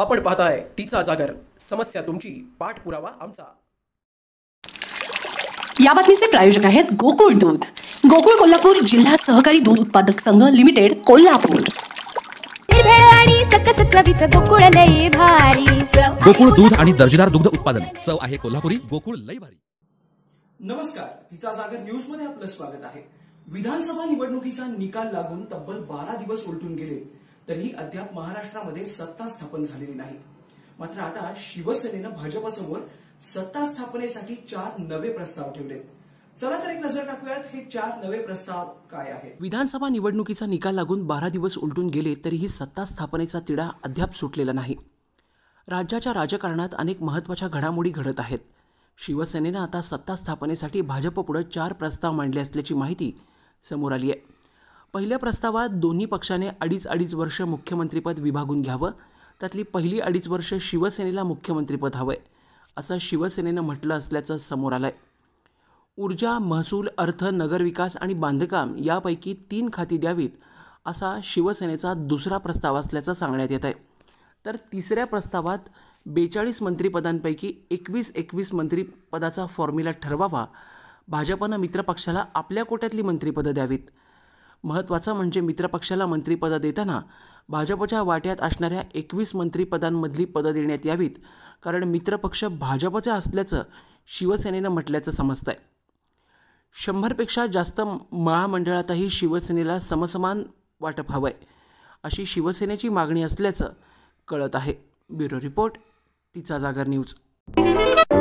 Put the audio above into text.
आपण पाहताय तिचा जागर समस्या तुमची पाठपुरावा आमचा या बातमीचे प्रायोजक आहेत गोकुळ दूध गोकुळ कोल्हापूर जिल्हा सहकारी दूध उत्पादक संघ लिमिटेड कोल्हापूर गोकुळ गोकुळ दूध आणि दर्जेदार दुग्ध उत्पादन चव आहे कोल्हापुरी गोकुळ लय भारी नमस्कार तिचा जागर न्यूज मध्ये आपलं स्वागत आहे विधानसभा निवडणुकीचा निकाल लागून तब्बल बारा दिवस उलटून गेले तरीही अद्याप महाराष्ट्रामध्ये सत्ता स्थापन झालेली नाही मात्र आता शिवसेनेनं भाजपासमोर सत्ता स्थापनेसाठी चार नवे प्रस्ताव ठेवलेत चला तर एक नजर टाकूयात हे चार नवे प्रस्ताव काय आहेत विधानसभा निवडणुकीचा निकाल लागून बारा दिवस उलटून गेले तरीही सत्ता स्थापनेचा तिढा अद्याप सुटलेला नाही राज्याच्या राजकारणात अनेक महत्वाच्या घडामोडी घडत आहेत शिवसेनेनं आता सत्ता स्थापनेसाठी भाजपपुढे चार प्रस्ताव मांडले असल्याची माहिती समोर आली आहे पहिल्या प्रस्तावात दोन्ही पक्षाने अडीच अडीच वर्ष मुख्यमंत्रीपद विभागून घ्यावं त्यातली पहिली अडीच वर्ष शिवसेनेला मुख्यमंत्रीपद हवं आहे असं शिवसेनेनं म्हटलं असल्याचं समोर आलं आहे ऊर्जा महसूल अर्थ नगरविकास आणि बांधकाम यापैकी तीन खाती द्यावीत असा शिवसेनेचा दुसरा प्रस्ताव असल्याचं सांगण्यात येत आहे तर तिसऱ्या प्रस्तावात बेचाळीस मंत्रिपदांपैकी एकवीस एकवीस मंत्रिपदाचा फॉर्म्युला ठरवावा भाजपनं मित्रपक्षाला आपल्या कोट्यातली मंत्रिपदं द्यावीत महत्त्वाचं म्हणजे मित्रपक्षाला मंत्रिपदं देताना भाजपच्या वाट्यात असणाऱ्या एकवीस मंत्रिपदांमधली पदं देण्यात यावीत कारण मित्रपक्ष भाजपचे असल्याचं शिवसेनेनं म्हटल्याचं समजतं आहे शंभरपेक्षा जास्त महामंडळातही शिवसेनेला समसमान वाटप हवं आहे अशी शिवसेनेची मागणी असल्याचं कळत आहे ब्युरो रिपोर्ट तिचा जागर न्यूज